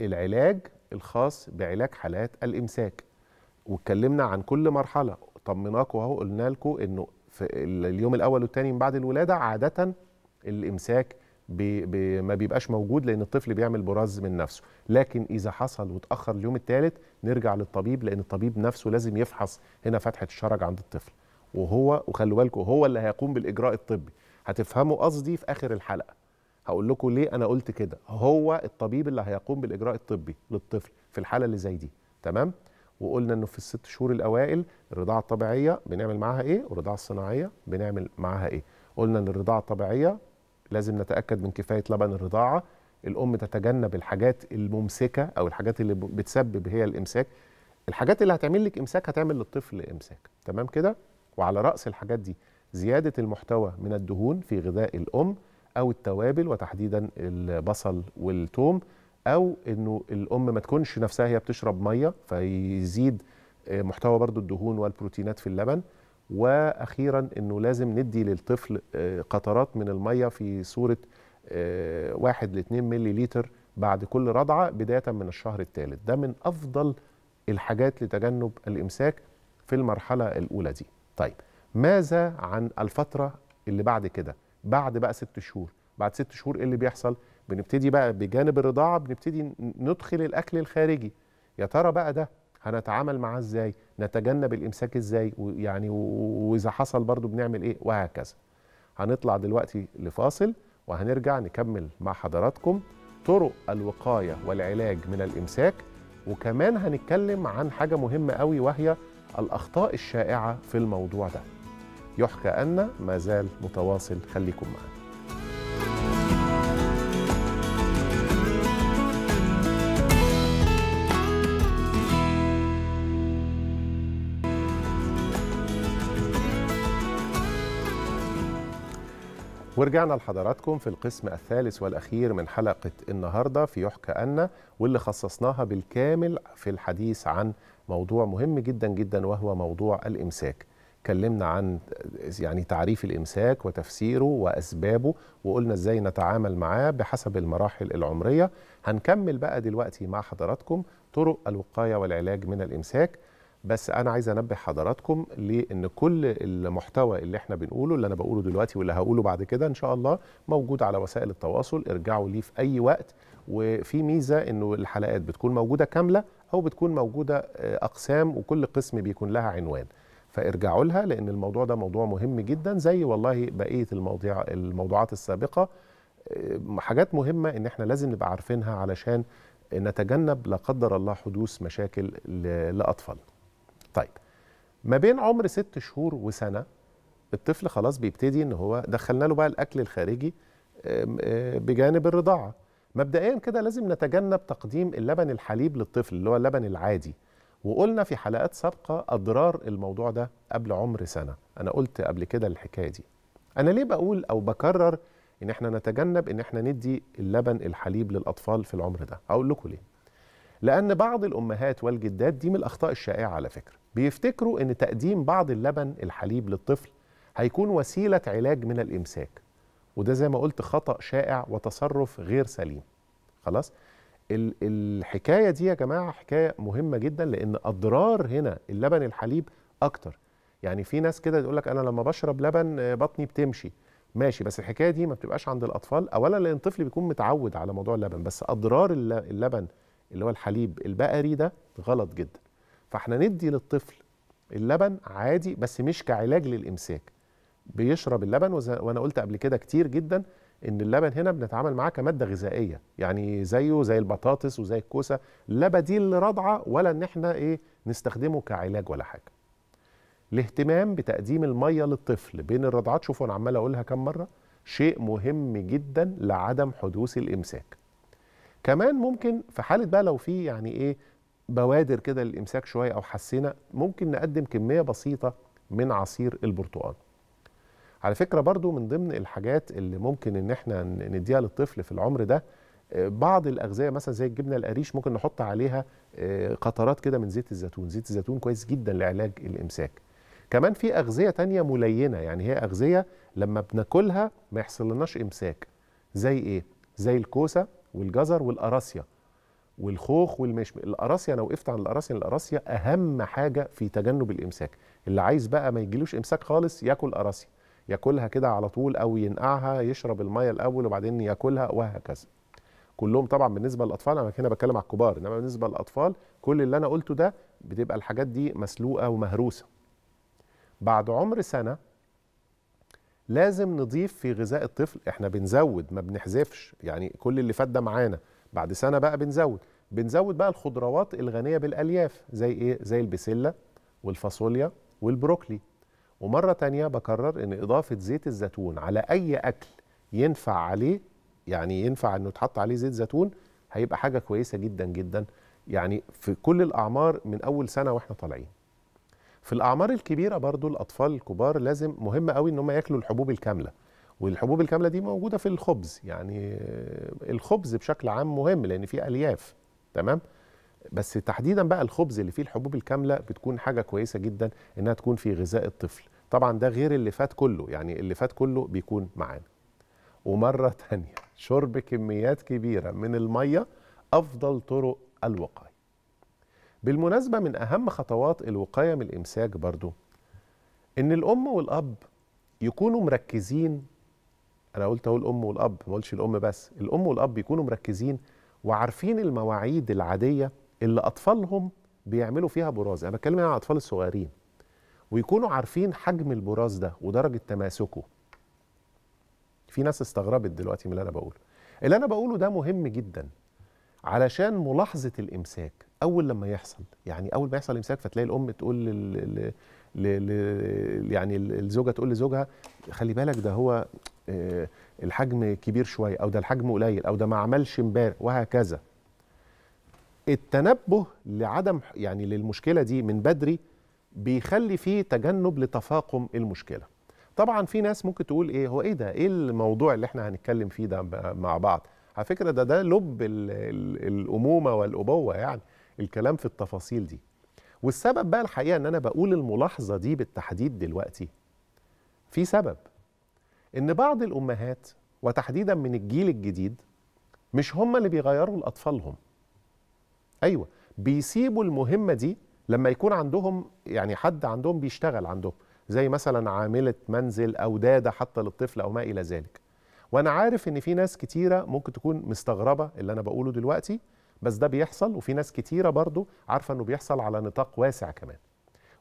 العلاج الخاص بعلاج حالات الامساك واتكلمنا عن كل مرحله طمناكم اهو قلنا لكم انه في اليوم الاول والثاني من بعد الولاده عاده الامساك بي بي ما بيبقاش موجود لان الطفل بيعمل براز من نفسه لكن اذا حصل وتاخر اليوم الثالث نرجع للطبيب لان الطبيب نفسه لازم يفحص هنا فتحه الشرج عند الطفل وهو وخلوا بالكم هو اللي هيقوم بالاجراء الطبي هتفهموا قصدي في اخر الحلقه هقول لكم ليه انا قلت كده هو الطبيب اللي هيقوم بالاجراء الطبي للطفل في الحاله اللي زي دي تمام وقلنا انه في الست شهور الاوائل الرضاعه الطبيعيه بنعمل معاها ايه والرضاعه الصناعيه بنعمل معاها ايه قلنا ان الرضاعه الطبيعيه لازم نتاكد من كفايه لبن الرضاعه الام تتجنب الحاجات الممسكه او الحاجات اللي بتسبب هي الامساك الحاجات اللي هتعمل لك امساك هتعمل للطفل امساك تمام كده وعلى راس الحاجات دي زياده المحتوى من الدهون في غذاء الام او التوابل وتحديدا البصل والثوم او انه الام ما تكونش نفسها هي بتشرب ميه فيزيد آه، محتوى برضو الدهون والبروتينات في اللبن واخيرا انه لازم ندي للطفل آه، قطرات من الميه في صوره 1 ل 2 ملي لتر بعد كل رضعه بدايه من الشهر الثالث ده من افضل الحاجات لتجنب الامساك في المرحله الاولى دي طيب ماذا عن الفتره اللي بعد كده بعد بقى ست شهور بعد ست شهور ايه اللي بيحصل بنبتدي بقى بجانب الرضاعه بنبتدي ندخل الاكل الخارجي يا ترى بقى ده هنتعامل معاه ازاي نتجنب الامساك ازاي ويعني واذا حصل برضو بنعمل ايه وهكذا هنطلع دلوقتي لفاصل وهنرجع نكمل مع حضراتكم طرق الوقايه والعلاج من الامساك وكمان هنتكلم عن حاجه مهمه قوي وهي الاخطاء الشائعه في الموضوع ده يحكى أن ما زال متواصل خليكم معنا ورجعنا لحضراتكم في القسم الثالث والأخير من حلقة النهاردة في يحكى أن واللي خصصناها بالكامل في الحديث عن موضوع مهم جدا جدا وهو موضوع الإمساك اتكلمنا عن يعني تعريف الامساك وتفسيره واسبابه وقلنا ازاي نتعامل معاه بحسب المراحل العمريه هنكمل بقى دلوقتي مع حضراتكم طرق الوقايه والعلاج من الامساك بس انا عايز انبه حضراتكم لان كل المحتوى اللي احنا بنقوله اللي انا بقوله دلوقتي واللي هقوله بعد كده ان شاء الله موجود على وسائل التواصل ارجعوا ليه في اي وقت وفي ميزه انه الحلقات بتكون موجوده كامله او بتكون موجوده آه، اقسام وكل قسم بيكون لها عنوان فارجعوا لها لان الموضوع ده موضوع مهم جدا زي والله بقيه المواضيع الموضوعات السابقه آه، حاجات مهمه ان احنا لازم نبقى عارفينها علشان نتجنب لا قدر الله حدوث مشاكل لاطفال. طيب ما بين عمر ست شهور وسنه الطفل خلاص بيبتدي ان هو دخلنا له بقى الاكل الخارجي آه، بجانب الرضاعه. مبدئيا كده لازم نتجنب تقديم اللبن الحليب للطفل اللي هو اللبن العادي. وقلنا في حلقات سابقة أضرار الموضوع ده قبل عمر سنة أنا قلت قبل كده الحكاية دي أنا ليه بقول أو بكرر إن إحنا نتجنب إن إحنا ندي اللبن الحليب للأطفال في العمر ده أقول لكم ليه لأن بعض الأمهات والجدات دي من الأخطاء الشائعة على فكرة بيفتكروا إن تقديم بعض اللبن الحليب للطفل هيكون وسيلة علاج من الإمساك وده زي ما قلت خطأ شائع وتصرف غير سليم خلاص الحكايه دي يا جماعه حكايه مهمه جدا لان اضرار هنا اللبن الحليب اكتر يعني في ناس كده تقول لك انا لما بشرب لبن بطني بتمشي ماشي بس الحكايه دي ما بتبقاش عند الاطفال اولا لان الطفل بيكون متعود على موضوع اللبن بس اضرار اللبن اللي هو الحليب البقري ده غلط جدا فاحنا ندي للطفل اللبن عادي بس مش كعلاج للامساك بيشرب اللبن وانا قلت قبل كده كتير جدا ان اللبن هنا بنتعامل معاه كماده غذائيه يعني زيه زي البطاطس وزي الكوسه لا بديل لرضعه ولا ان احنا ايه نستخدمه كعلاج ولا حاجه الاهتمام بتقديم الميه للطفل بين الرضعات شوفوا انا عمال اقولها كم مره شيء مهم جدا لعدم حدوث الامساك كمان ممكن في حاله بقى لو في يعني ايه بوادر كده للامساك شويه او حسينا ممكن نقدم كميه بسيطه من عصير البرتقال على فكره برضو من ضمن الحاجات اللي ممكن ان احنا نديها للطفل في العمر ده آه، بعض الاغذيه مثلا زي الجبنه القريش ممكن نحط عليها آه، قطرات كده من زيت الزيتون زيت الزيتون كويس جدا لعلاج الامساك كمان في اغذيه تانية ملينه يعني هي اغذيه لما بناكلها ما يحصل لناش امساك زي ايه زي الكوسه والجزر والقراصيه والخوخ والمشمش القراصيه انا وقفت عن القراصيه القراصيه اهم حاجه في تجنب الامساك اللي عايز بقى ما يجيلوش امساك خالص ياكل قراصيه ياكلها كده على طول او ينقعها يشرب الميه الاول وبعدين ياكلها وهكذا كلهم طبعا بالنسبه للاطفال انا هنا بتكلم على الكبار انما بالنسبه للاطفال كل اللي انا قلته ده بتبقى الحاجات دي مسلوقه ومهروسه بعد عمر سنه لازم نضيف في غذاء الطفل احنا بنزود ما بنحذفش يعني كل اللي فات ده معانا بعد سنه بقى بنزود بنزود بقى الخضروات الغنيه بالالياف زي ايه زي البسله والفاصوليا والبروكلي ومرة تانية بكرر أن إضافة زيت الزيتون على أي أكل ينفع عليه يعني ينفع أنه يتحط عليه زيت زيتون هيبقى حاجة كويسة جدا جدا يعني في كل الأعمار من أول سنة وإحنا طالعين في الأعمار الكبيرة برضو الأطفال الكبار لازم مهم قوي أن هم يأكلوا الحبوب الكاملة والحبوب الكاملة دي موجودة في الخبز يعني الخبز بشكل عام مهم لأن فيه ألياف تمام؟ بس تحديدا بقى الخبز اللي فيه الحبوب الكامله بتكون حاجه كويسه جدا انها تكون في غذاء الطفل طبعا ده غير اللي فات كله يعني اللي فات كله بيكون معانا ومره تانية شرب كميات كبيره من الميه افضل طرق الوقايه بالمناسبه من اهم خطوات الوقايه من الامساك برضو ان الام والاب يكونوا مركزين انا قلت أقول الام والاب ما الام بس الام والاب يكونوا مركزين وعارفين المواعيد العاديه اللي اطفالهم بيعملوا فيها براز انا بتكلم عن الاطفال الصغيرين ويكونوا عارفين حجم البراز ده ودرجه تماسكه في ناس استغربت دلوقتي من اللي انا بقوله اللي انا بقوله ده مهم جدا علشان ملاحظه الامساك اول لما يحصل يعني اول ما يحصل الإمساك فتلاقي الام تقول لل... ل... ل... يعني الزوجه تقول لزوجها خلي بالك ده هو آه، الحجم كبير شويه او ده الحجم قليل او ده ما عملش امبارح وهكذا التنبه لعدم يعني للمشكله دي من بدري بيخلي فيه تجنب لتفاقم المشكله طبعا في ناس ممكن تقول ايه هو ايه ده ايه الموضوع اللي احنا هنتكلم فيه ده مع بعض على فكره ده ده لب الـ الـ الامومه والابوه يعني الكلام في التفاصيل دي والسبب بقى الحقيقه ان انا بقول الملاحظه دي بالتحديد دلوقتي في سبب ان بعض الامهات وتحديدا من الجيل الجديد مش هم اللي بيغيروا لاطفالهم ايوه بيسيبوا المهمه دي لما يكون عندهم يعني حد عندهم بيشتغل عندهم زي مثلا عامله منزل او داده حتى للطفل او ما الى ذلك وانا عارف ان في ناس كتيره ممكن تكون مستغربه اللي انا بقوله دلوقتي بس ده بيحصل وفي ناس كتيره برضو عارفه انه بيحصل على نطاق واسع كمان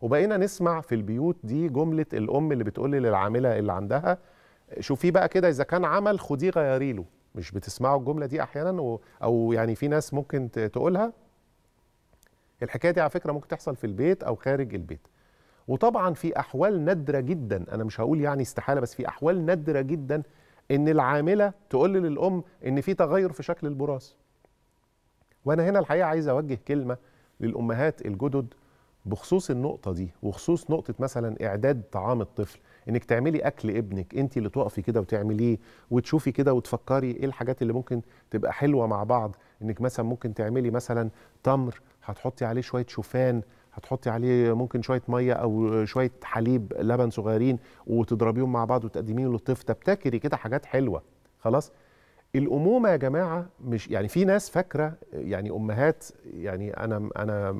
وبقينا نسمع في البيوت دي جمله الام اللي بتقول للعامله اللي عندها شوفيه بقى كده اذا كان عمل خديه غيري له مش بتسمعوا الجمله دي احيانا او يعني في ناس ممكن تقولها الحكايه دي على فكره ممكن تحصل في البيت او خارج البيت وطبعا في احوال نادره جدا انا مش هقول يعني استحاله بس في احوال نادره جدا ان العامله تقول للام ان في تغير في شكل البراز وانا هنا الحقيقه عايز اوجه كلمه للامهات الجدد بخصوص النقطه دي وخصوص نقطه مثلا اعداد طعام الطفل انك تعملي اكل ابنك انت اللي تقفي كده وتعمليه وتشوفي كده وتفكري ايه الحاجات اللي ممكن تبقى حلوه مع بعض انك مثلا ممكن تعملي مثلا تمر هتحطي عليه شويه شوفان هتحطي عليه ممكن شويه ميه او شويه حليب لبن صغيرين وتضربيهم مع بعض وتقدميه للطفل تبتكري كده حاجات حلوه خلاص الامومه يا جماعه مش يعني في ناس فاكره يعني امهات يعني انا انا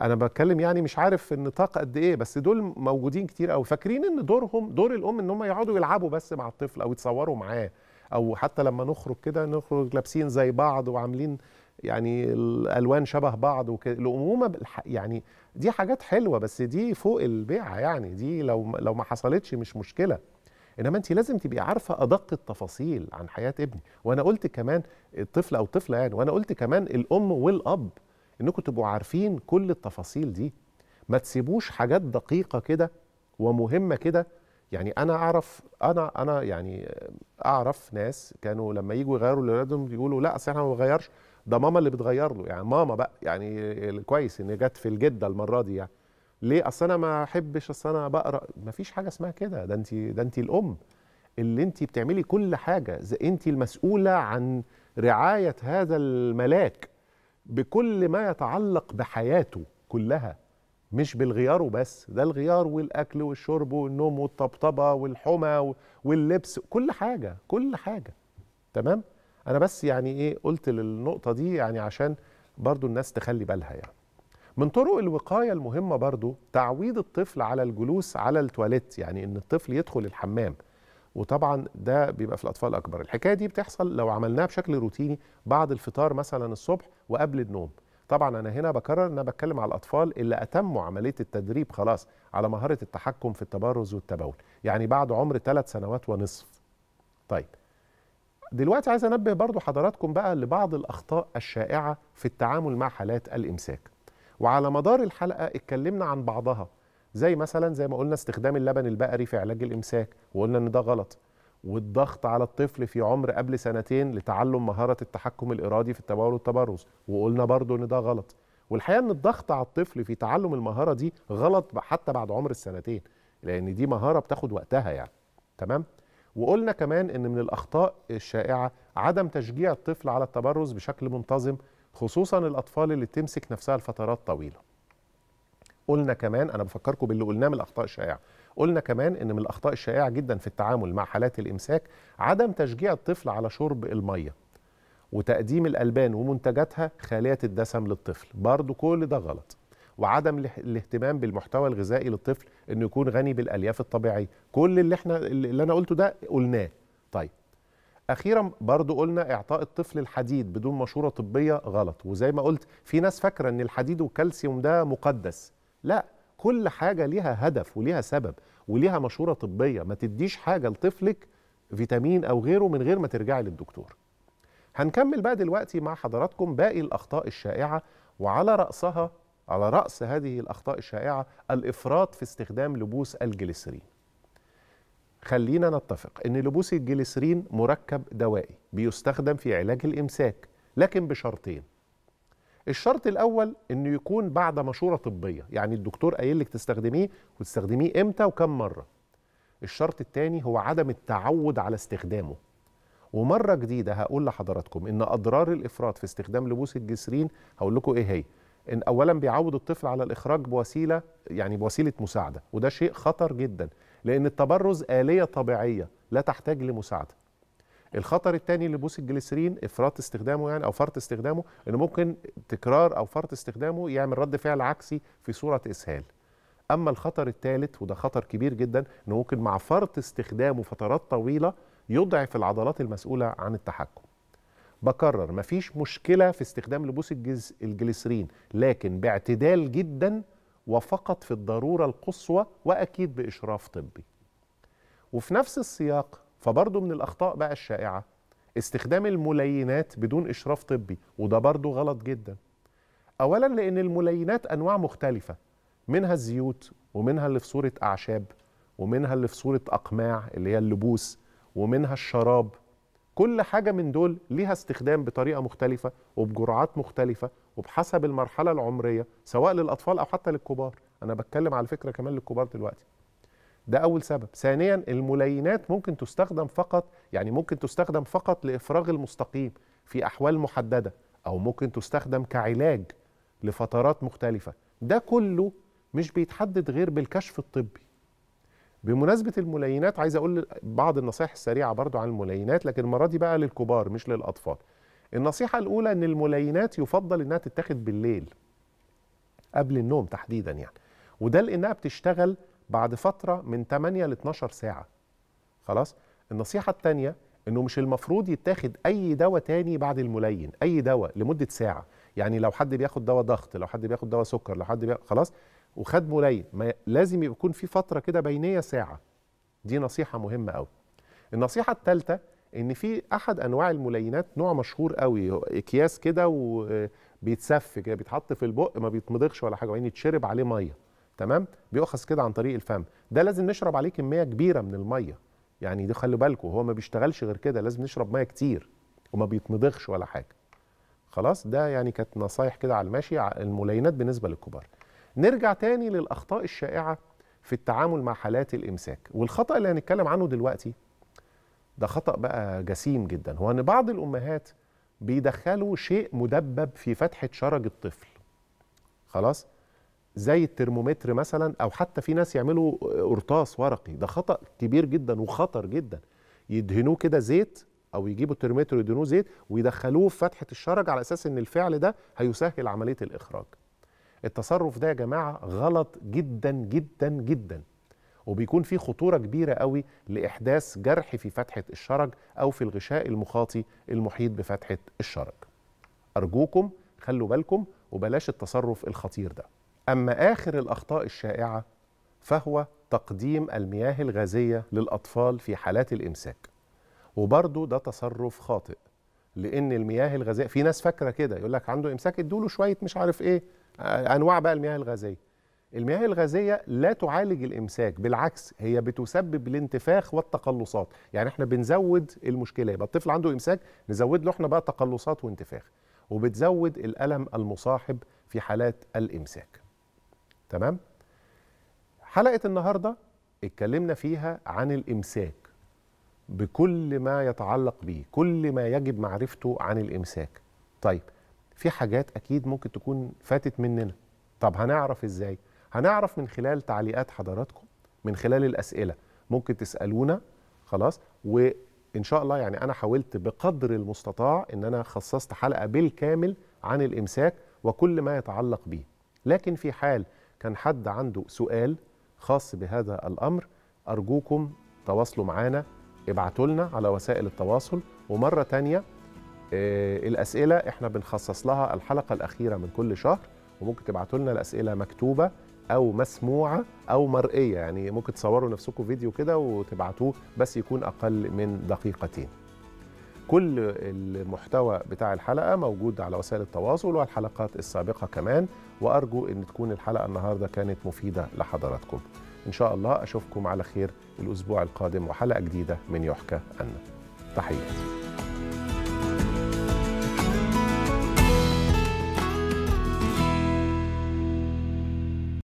انا بتكلم يعني مش عارف النطاق قد ايه بس دول موجودين كتير قوي فاكرين ان دورهم دور الام ان هم يقعدوا يلعبوا بس مع الطفل او يتصوروا معاه او حتى لما نخرج كده نخرج لابسين زي بعض وعاملين يعني الالوان شبه بعض وكده الامومه يعني دي حاجات حلوه بس دي فوق البيعه يعني دي لو لو ما حصلتش مش مشكله انما انت لازم تبقي عارفه ادق التفاصيل عن حياه ابني وانا قلت كمان الطفل او طفله يعني وانا قلت كمان الام والاب انكم تبقوا عارفين كل التفاصيل دي ما تسيبوش حاجات دقيقه كده ومهمه كده يعني انا اعرف انا انا يعني اعرف ناس كانوا لما يجوا يغيروا لاولادهم يقولوا لا اصل احنا ما بنغيرش ده ماما اللي بتغير له يعني ماما بقى يعني كويس ان جت في الجده المره دي يعني ليه اصل انا ما احبش اصل انا بقرا ما فيش حاجه اسمها كده ده انت ده انت الام اللي انت بتعملي كل حاجه انت المسؤوله عن رعايه هذا الملاك بكل ما يتعلق بحياته كلها مش بالغيار وبس ده الغيار والاكل والشرب والنوم والطبطبه والحمى واللبس كل حاجه كل حاجه تمام انا بس يعني ايه قلت للنقطه دي يعني عشان برضو الناس تخلي بالها يعني من طرق الوقايه المهمه برضو تعويض الطفل على الجلوس على التواليت يعني ان الطفل يدخل الحمام وطبعا ده بيبقى في الاطفال اكبر الحكايه دي بتحصل لو عملناها بشكل روتيني بعد الفطار مثلا الصبح وقبل النوم طبعا انا هنا بكرر ان انا بتكلم على الاطفال اللي اتموا عمليه التدريب خلاص على مهاره التحكم في التبرز والتبول يعني بعد عمر ثلاث سنوات ونصف طيب دلوقتي عايز انبه برضو حضراتكم بقى لبعض الاخطاء الشائعه في التعامل مع حالات الامساك وعلى مدار الحلقه اتكلمنا عن بعضها زي مثلا زي ما قلنا استخدام اللبن البقري في علاج الامساك وقلنا ان ده غلط والضغط على الطفل في عمر قبل سنتين لتعلم مهاره التحكم الارادي في التبول والتبرز وقلنا برضو ان ده غلط والحقيقه ان الضغط على الطفل في تعلم المهاره دي غلط حتى بعد عمر السنتين لان دي مهاره بتاخد وقتها يعني تمام وقلنا كمان ان من الاخطاء الشائعه عدم تشجيع الطفل على التبرز بشكل منتظم خصوصا الاطفال اللي تمسك نفسها لفترات طويله قلنا كمان انا بفكركم باللي قلناه من الاخطاء الشائعه قلنا كمان ان من الاخطاء الشائعه جدا في التعامل مع حالات الامساك عدم تشجيع الطفل على شرب الميه وتقديم الالبان ومنتجاتها خاليه الدسم للطفل برضو كل ده غلط وعدم الاهتمام بالمحتوى الغذائي للطفل انه يكون غني بالالياف الطبيعيه كل اللي احنا اللي انا قلته ده قلناه طيب اخيرا برضو قلنا اعطاء الطفل الحديد بدون مشوره طبيه غلط وزي ما قلت في ناس فاكره ان الحديد والكالسيوم ده مقدس لا كل حاجه ليها هدف وليها سبب وليها مشوره طبيه ما تديش حاجه لطفلك فيتامين او غيره من غير ما ترجعي للدكتور هنكمل بقى دلوقتي مع حضراتكم باقي الاخطاء الشائعه وعلى راسها على رأس هذه الأخطاء الشائعة الإفراط في استخدام لبوس الجليسرين خلينا نتفق أن لبوس الجليسرين مركب دوائي بيستخدم في علاج الإمساك لكن بشرطين الشرط الأول أنه يكون بعد مشورة طبية يعني الدكتور قايل لك تستخدميه وتستخدميه إمتى وكم مرة الشرط الثاني هو عدم التعود على استخدامه ومرة جديدة هقول لحضراتكم إن أضرار الإفراط في استخدام لبوس الجسرين هقول لكم إيه هي ان اولا بيعود الطفل على الاخراج بوسيله يعني بوسيله مساعده وده شيء خطر جدا لان التبرز اليه طبيعيه لا تحتاج لمساعده الخطر الثاني لبوس الجليسرين افراط استخدامه يعني او فرط استخدامه انه ممكن تكرار او فرط استخدامه يعمل رد فعل عكسي في صوره اسهال اما الخطر الثالث وده خطر كبير جدا انه ممكن مع فرط استخدامه فترات طويله يضعف العضلات المسؤوله عن التحكم بكرر مفيش مشكله في استخدام لبوس الجز... الجليسرين لكن باعتدال جدا وفقط في الضروره القصوى واكيد باشراف طبي وفي نفس السياق فبرضه من الاخطاء بقى الشائعه استخدام الملينات بدون اشراف طبي وده برضه غلط جدا اولا لان الملينات انواع مختلفه منها الزيوت ومنها اللي في صوره اعشاب ومنها اللي في صوره اقماع اللي هي اللبوس ومنها الشراب كل حاجة من دول ليها استخدام بطريقة مختلفة وبجرعات مختلفة وبحسب المرحلة العمرية سواء للأطفال أو حتى للكبار أنا بتكلم على فكرة كمان للكبار دلوقتي ده أول سبب ثانيا الملينات ممكن تستخدم فقط يعني ممكن تستخدم فقط لإفراغ المستقيم في أحوال محددة أو ممكن تستخدم كعلاج لفترات مختلفة ده كله مش بيتحدد غير بالكشف الطبي بمناسبه الملينات عايز اقول بعض النصائح السريعه برضو عن الملينات لكن المره دي بقى للكبار مش للاطفال النصيحه الاولى ان الملينات يفضل انها تتاخد بالليل قبل النوم تحديدا يعني وده لانها بتشتغل بعد فتره من 8 ل 12 ساعه خلاص النصيحه الثانيه انه مش المفروض يتاخد اي دواء تاني بعد الملين اي دواء لمده ساعه يعني لو حد بياخد دواء ضغط لو حد بياخد دواء سكر لو حد بياخد خلاص وخدمه ما لازم يكون في فتره كده بينيه ساعه دي نصيحه مهمه قوي النصيحه الثالثه ان في احد انواع الملينات نوع مشهور قوي اكياس كده وبيتسف كده بيتحط في البق ما بيتمضغش ولا حاجه وبعدين يتشرب عليه ميه تمام بيؤخذ كده عن طريق الفم ده لازم نشرب عليه كميه كبيره من الميه يعني دي خلي بالكم هو ما بيشتغلش غير كده لازم نشرب ميه كتير وما بيتمضغش ولا حاجه خلاص ده يعني كانت نصايح كده على الماشي الملينات بالنسبه للكبار نرجع تاني للاخطاء الشائعه في التعامل مع حالات الامساك والخطا اللي هنتكلم عنه دلوقتي ده خطا بقى جسيم جدا هو ان بعض الامهات بيدخلوا شيء مدبب في فتحه شرج الطفل خلاص زي الترمومتر مثلا او حتى في ناس يعملوا قرطاس ورقي ده خطا كبير جدا وخطر جدا يدهنوه كده زيت او يجيبوا الترمومتر يدهنوه زيت ويدخلوه في فتحه الشرج على اساس ان الفعل ده هيسهل عمليه الاخراج التصرف ده يا جماعه غلط جدا جدا جدا وبيكون فيه خطوره كبيره قوي لاحداث جرح في فتحه الشرج او في الغشاء المخاطي المحيط بفتحه الشرج. ارجوكم خلوا بالكم وبلاش التصرف الخطير ده. اما اخر الاخطاء الشائعه فهو تقديم المياه الغازيه للاطفال في حالات الامساك. وبرضه ده تصرف خاطئ لان المياه الغازيه في ناس فاكره كده يقول لك عنده امساك ادوله شويه مش عارف ايه آه، انواع بقى المياه الغازيه المياه الغازيه لا تعالج الامساك بالعكس هي بتسبب الانتفاخ والتقلصات يعني احنا بنزود المشكله يبقى الطفل عنده امساك نزود له احنا بقى تقلصات وانتفاخ وبتزود الالم المصاحب في حالات الامساك تمام حلقه النهارده اتكلمنا فيها عن الامساك بكل ما يتعلق به كل ما يجب معرفته عن الامساك طيب في حاجات اكيد ممكن تكون فاتت مننا طب هنعرف ازاي هنعرف من خلال تعليقات حضراتكم من خلال الاسئله ممكن تسالونا خلاص وان شاء الله يعني انا حاولت بقدر المستطاع ان انا خصصت حلقه بالكامل عن الامساك وكل ما يتعلق به لكن في حال كان حد عنده سؤال خاص بهذا الامر ارجوكم تواصلوا معنا ابعتوا لنا على وسائل التواصل ومره تانيه آه، الاسئله احنا بنخصص لها الحلقه الاخيره من كل شهر وممكن تبعتوا لنا الاسئله مكتوبه او مسموعه او مرئيه يعني ممكن تصوروا نفسكم فيديو كده وتبعتوه بس يكون اقل من دقيقتين كل المحتوى بتاع الحلقه موجود على وسائل التواصل والحلقات السابقه كمان وارجو ان تكون الحلقه النهارده كانت مفيده لحضراتكم ان شاء الله اشوفكم على خير الاسبوع القادم وحلقه جديده من يحكى أن تحياتي